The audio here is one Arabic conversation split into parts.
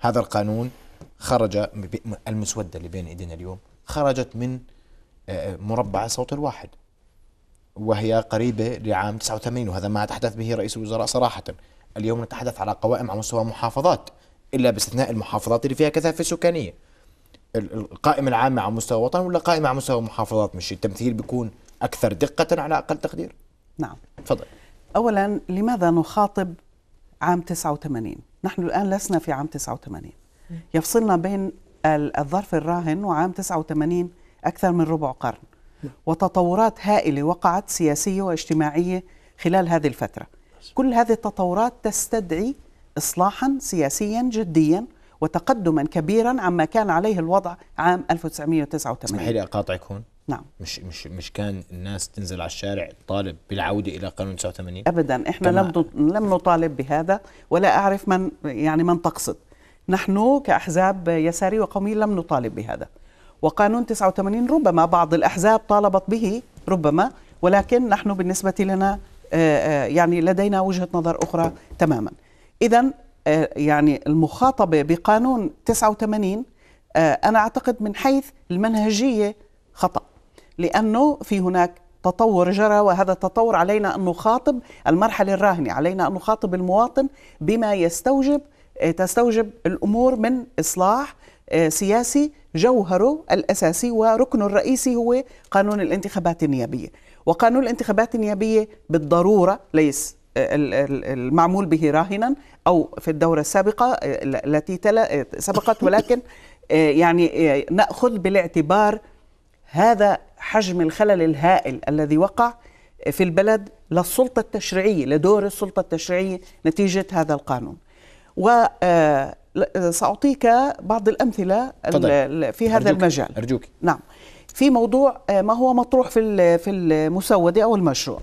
هذا القانون خرج المسوده اللي بين ايدينا اليوم خرجت من آه، مربع صوت الواحد وهي قريبه لعام 89 وهذا ما تحدث به رئيس الوزراء صراحه اليوم نتحدث على قوائم على مستوى محافظات الا باستثناء المحافظات اللي فيها كثافه سكانيه القائمه العامه على مستوى وطن ولا قائمه على مستوى محافظات مش التمثيل بيكون اكثر دقه على اقل تقدير نعم تفضل اولا لماذا نخاطب عام 89 نحن الآن لسنا في عام 89 يفصلنا بين الظرف الراهن وعام 89 أكثر من ربع قرن وتطورات هائلة وقعت سياسية واجتماعية خلال هذه الفترة كل هذه التطورات تستدعي إصلاحا سياسيا جديا وتقدما كبيرا عما كان عليه الوضع عام 1989 اسمحي لي أقاطعك هون نعم مش مش مش كان الناس تنزل على الشارع تطالب بالعوده الى قانون 89 ابدا احنا لم لم نطالب بهذا ولا اعرف من يعني من تقصد نحن كاحزاب يساري وقومي لم نطالب بهذا وقانون 89 ربما بعض الاحزاب طالبت به ربما ولكن نحن بالنسبه لنا آه، آه، يعني لدينا وجهه نظر اخرى تماما اذا آه، يعني المخاطبه بقانون 89 انا اعتقد من حيث المنهجيه خطأ لأنه في هناك تطور جرى وهذا التطور علينا أن نخاطب المرحلة الراهنة علينا أن نخاطب المواطن بما يستوجب آه، تستوجب الأمور من إصلاح آه، سياسي جوهره الأساسي وركنه الرئيسي هو قانون الانتخابات النيابية وقانون الانتخابات النيابية بالضرورة ليس آه، المعمول به راهنا أو في الدورة السابقة التي سبقت ولكن يعني نأخذ بالاعتبار هذا حجم الخلل الهائل الذي وقع في البلد للسلطة التشريعية لدور السلطة التشريعية نتيجة هذا القانون وسأعطيك آه، بعض الأمثلة فضل. في هذا أرجوك. المجال أرجوك نعم في موضوع آه، ما هو مطروح في في المسودة أو المشروع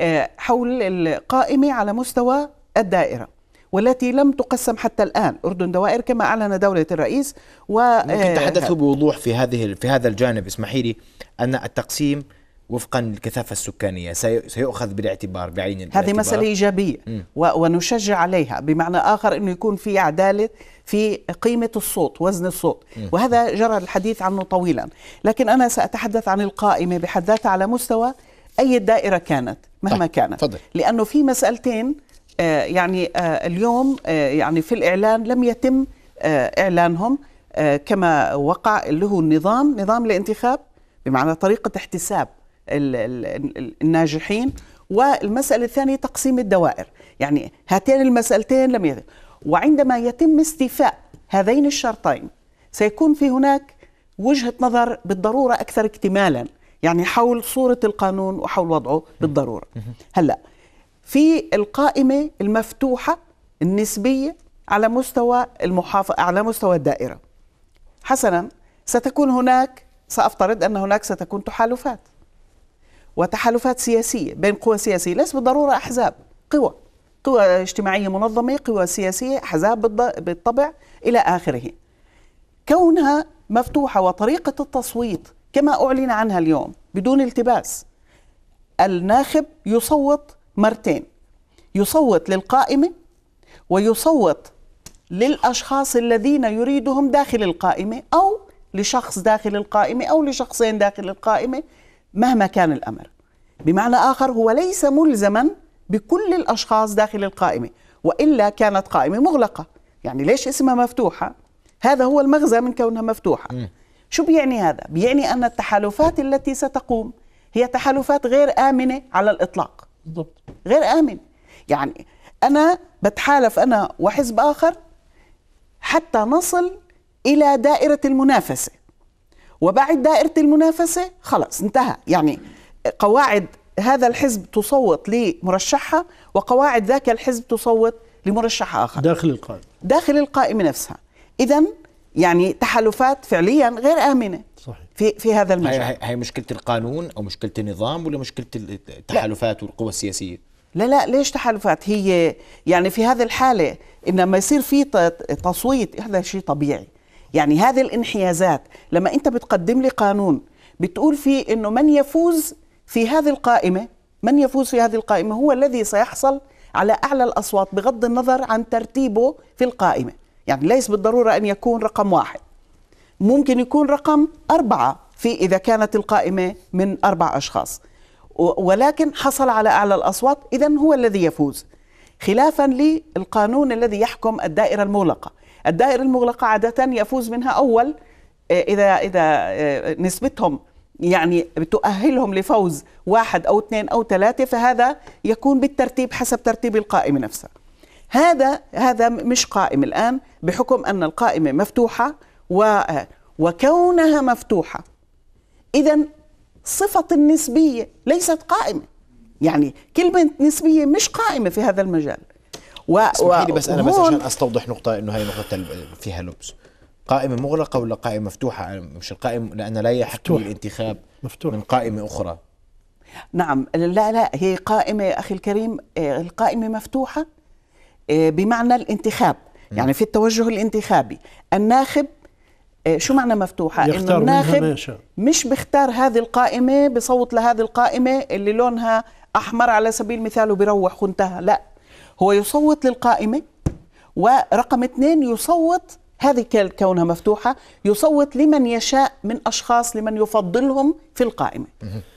آه، حول القائمة على مستوى الدائرة والتي لم تقسم حتى الآن أردن دوائر كما أعلن دولة الرئيس و ممكن آه، تحدثوا بوضوح في هذه في هذا الجانب اسمحي لي أن التقسيم وفقا للكثافة السكانية سيؤخذ بالاعتبار بعين الاعتبار. هذه مسألة إيجابية م. ونشجع عليها بمعنى آخر أنه يكون في عدالة في قيمة الصوت وزن الصوت م. وهذا جرى الحديث عنه طويلا لكن أنا سأتحدث عن القائمة بحد ذاتها على مستوى أي دائرة كانت مهما طيب. كانت فضل. لأنه في مسألتين آه، يعني آه، اليوم آه، يعني في الإعلان لم يتم إعلانهم كما وقع اللي هو النظام نظام الانتخاب بمعنى طريقة احتساب الناجحين والمسألة الثانية تقسيم الدوائر يعني هاتين المسألتين لم يتم وعندما يتم استيفاء هذين الشرطين سيكون في هناك وجهة نظر بالضرورة أكثر اكتمالا يعني حول صورة القانون وحول وضعه بالضرورة هلأ في القائمة المفتوحة النسبية على مستوى المحافظة على مستوى الدائرة حسنا ستكون هناك سأفترض أن هناك ستكون تحالفات وتحالفات سياسية بين قوى سياسية ليس بالضرورة أحزاب قوى قوى اجتماعية منظمة قوى سياسية أحزاب بالطبع إلى آخره كونها مفتوحة وطريقة التصويت كما أعلن عنها اليوم بدون التباس الناخب يصوت مرتين يصوت للقائمة ويصوت للأشخاص الذين يريدهم داخل القائمة أو لشخص داخل القائمة أو لشخصين داخل القائمة مهما كان الأمر بمعنى آخر هو ليس ملزما بكل الأشخاص داخل القائمة وإلا كانت قائمة مغلقة يعني ليش اسمها مفتوحة هذا هو المغزى من كونها مفتوحة شو بيعني هذا؟ بيعني أن التحالفات التي ستقوم هي تحالفات غير آمنة على الإطلاق بالضبط غير امن يعني انا بتحالف انا وحزب اخر حتى نصل الى دائره المنافسه وبعد دائره المنافسه خلص انتهى يعني قواعد هذا الحزب تصوت لمرشحها وقواعد ذاك الحزب تصوت لمرشح اخر داخل القائمه داخل القائمه نفسها اذا يعني تحالفات فعليا غير امنه صح في في هذا المجال هي, هي مشكله القانون او مشكله النظام ولا مشكله التحالفات والقوى السياسيه لا لا ليش تحالفات هي يعني في هذه الحاله انما لما يصير في تصويت هذا شيء طبيعي يعني هذه الانحيازات لما انت بتقدم لي قانون بتقول فيه انه من يفوز في هذه القائمه من يفوز في هذه القائمه هو الذي سيحصل على اعلى الاصوات بغض النظر عن ترتيبه في القائمه يعني ليس بالضروره ان يكون رقم واحد ممكن يكون رقم أربعة في إذا كانت القائمة من أربع أشخاص ولكن حصل على أعلى الأصوات إذا هو الذي يفوز خلافا للقانون الذي يحكم الدائرة المغلقة الدائرة المغلقة عادة يفوز منها أول آه، إذا إذا آه، نسبتهم يعني بتؤهلهم لفوز واحد أو اثنين أو ثلاثة فهذا يكون بالترتيب حسب ترتيب القائمة نفسها هذا هذا مش قائم الآن بحكم أن القائمة مفتوحة و وكونها مفتوحة إذا صفة النسبية ليست قائمة يعني كلمة نسبية مش قائمة في هذا المجال و و... بس انا بس عشان استوضح نقطه انه هي نقطه فيها لبس قائمه مغلقه ولا قائمه مفتوحه مش القائمه لان لا يحق الانتخاب مفتوح. من قائمه اخرى نعم لا لا هي قائمه اخي الكريم آه، القائمه مفتوحه آه، بمعنى الانتخاب يعني في التوجه الانتخابي الناخب إيه، شو معنى مفتوحة؟ إنه الناخب مش بيختار هذه القائمة بصوت لهذه القائمة اللي لونها أحمر على سبيل المثال وبيروح وانتهى، لا هو يصوت للقائمة ورقم اثنين يصوت هذه كونها مفتوحة يصوت لمن يشاء من أشخاص لمن يفضلهم في القائمة